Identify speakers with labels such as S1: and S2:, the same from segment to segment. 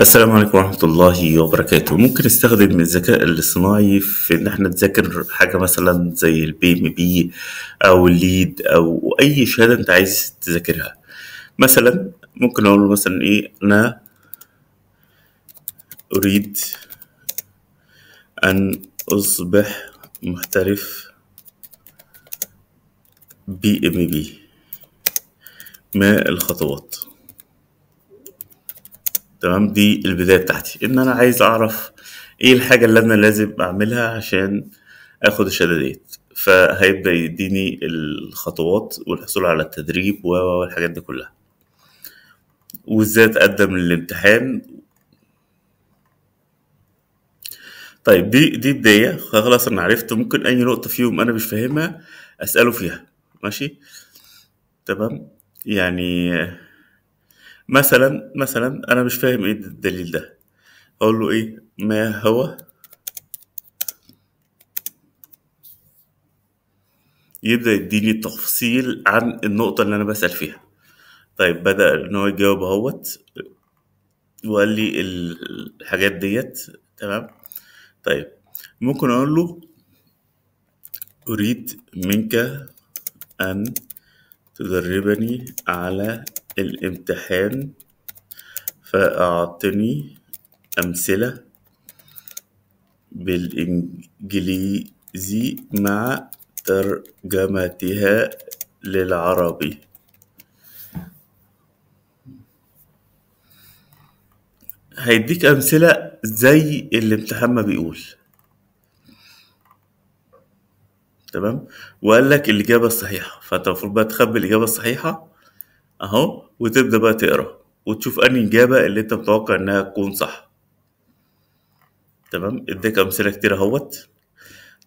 S1: السلام عليكم ورحمة الله وبركاته ممكن نستخدم الذكاء الاصطناعي في ان احنا نذاكر حاجة مثلا زي البي ام بي او الليد او اي شهادة انت عايز تذاكرها مثلا ممكن اقول له مثلا ايه انا اريد ان اصبح محترف بي ام بي ما الخطوات تمام دي البدايه بتاعتي ان انا عايز اعرف ايه الحاجه اللي انا لازم اعملها عشان اخد الشهاده ديت فهيبدا يديني الخطوات والحصول على التدريب والحاجات دي كلها وازاي اتقدم للامتحان طيب دي دي بدايه خلاص انا عرفت ممكن اي نقطه فيهم انا مش فاهمها اساله فيها ماشي تمام يعني مثلا مثلا انا مش فاهم ايه الدليل ده اقول له ايه ما هو يبدا يديني تفصيل عن النقطه اللي انا بسال فيها طيب بدا ان هو يجاوب اهوت وقال لي الحاجات ديت تمام طيب ممكن اقول له اريد منك ان تدربني على الامتحان فأعطني أمثلة بالإنجليزي مع ترجمتها للعربي هيديك أمثلة زي الامتحان ما بيقول تمام وقال لك الإجابة الصحيحة فأنت المفروض بقى تخبي الإجابة الصحيحة اهو وتبدا بقى تقرا وتشوف انهي اجابه اللي انت متوقع انها تكون صح تمام اديك امثله كتير اهوت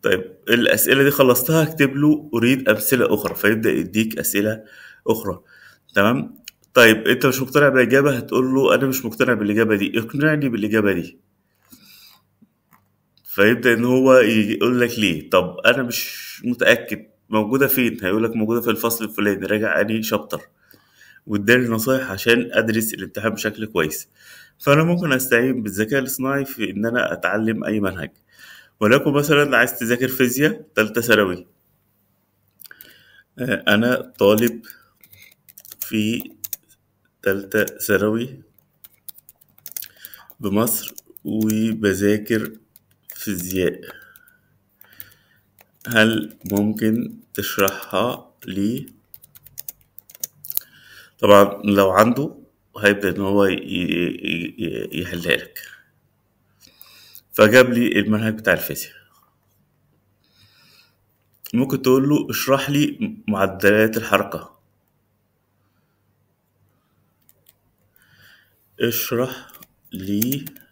S1: طيب الاسئله دي خلصتها اكتب له اريد امثله اخرى فيبدا يديك اسئله اخرى تمام طيب انت مش مقتنع باجابه هتقول له انا مش مقتنع بالاجابه دي اقنعني بالاجابه دي فيبدا ان هو يقول لك ليه طب انا مش متاكد موجوده فين هيقول لك موجوده في الفصل الفلاني راجع انهي شابتر واداني نصايح عشان ادرس الامتحان بشكل كويس فانا ممكن استعين بالذكاء الاصطناعي في ان انا اتعلم اي منهج ولكن مثلا عايز تذاكر فيزياء تالتة ثانوي آه، انا طالب في تالتة ثانوي بمصر وبذاكر فيزياء هل ممكن تشرحها لي طبعا لو عنده هيبدأ إن هو يحلها لك فجاب لي المنهج بتاع الفيزياء ممكن تقول له اشرح لي معدلات الحركة اشرح لي